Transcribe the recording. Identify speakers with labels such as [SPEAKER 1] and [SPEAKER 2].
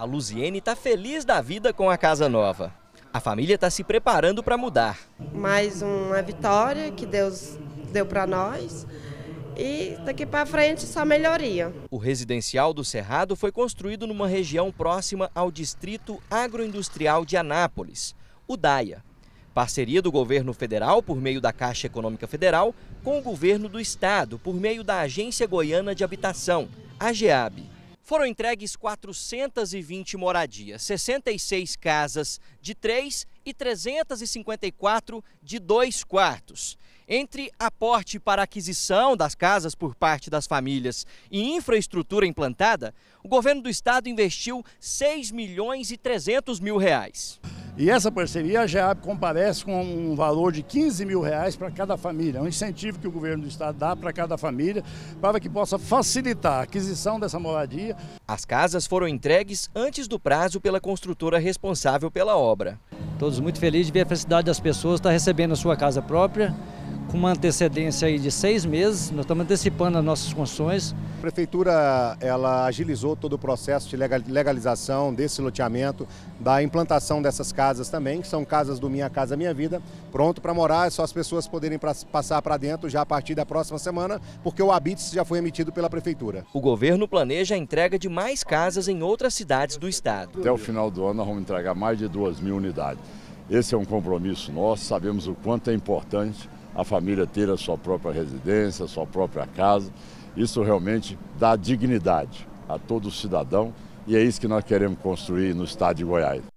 [SPEAKER 1] A Luziene está feliz da vida com a casa nova. A família está se preparando para mudar.
[SPEAKER 2] Mais uma vitória que Deus deu para nós e daqui para frente só melhoria.
[SPEAKER 1] O residencial do Cerrado foi construído numa região próxima ao Distrito Agroindustrial de Anápolis, o DAIA. Parceria do governo federal, por meio da Caixa Econômica Federal, com o governo do estado, por meio da Agência Goiana de Habitação, a foram entregues 420 moradias, 66 casas de 3 e 354 de 2 quartos. Entre aporte para aquisição das casas por parte das famílias e infraestrutura implantada, o governo do estado investiu 6 milhões e 300 mil reais. E essa parceria, a GEAB comparece com um valor de 15 mil reais para cada família. É um incentivo que o governo do estado dá para cada família para que possa facilitar a aquisição dessa moradia. As casas foram entregues antes do prazo pela construtora responsável pela obra. Todos muito felizes de ver a felicidade das pessoas estar tá recebendo a sua casa própria com uma antecedência aí de seis meses, nós estamos antecipando
[SPEAKER 3] as nossas construções. A prefeitura ela agilizou todo o processo de legalização desse loteamento, da implantação dessas casas também, que são casas do Minha Casa Minha Vida, pronto para morar, é só as pessoas poderem passar para dentro já a partir da próxima semana, porque o habite já foi emitido pela prefeitura. O
[SPEAKER 1] governo planeja a entrega de mais casas em outras cidades do estado. Até o final do ano nós vamos entregar mais de duas mil unidades. Esse é um compromisso nosso, sabemos o quanto é importante a família ter a sua própria residência, a sua própria casa. Isso realmente dá dignidade a todo cidadão e é isso que nós queremos construir no estado de Goiás.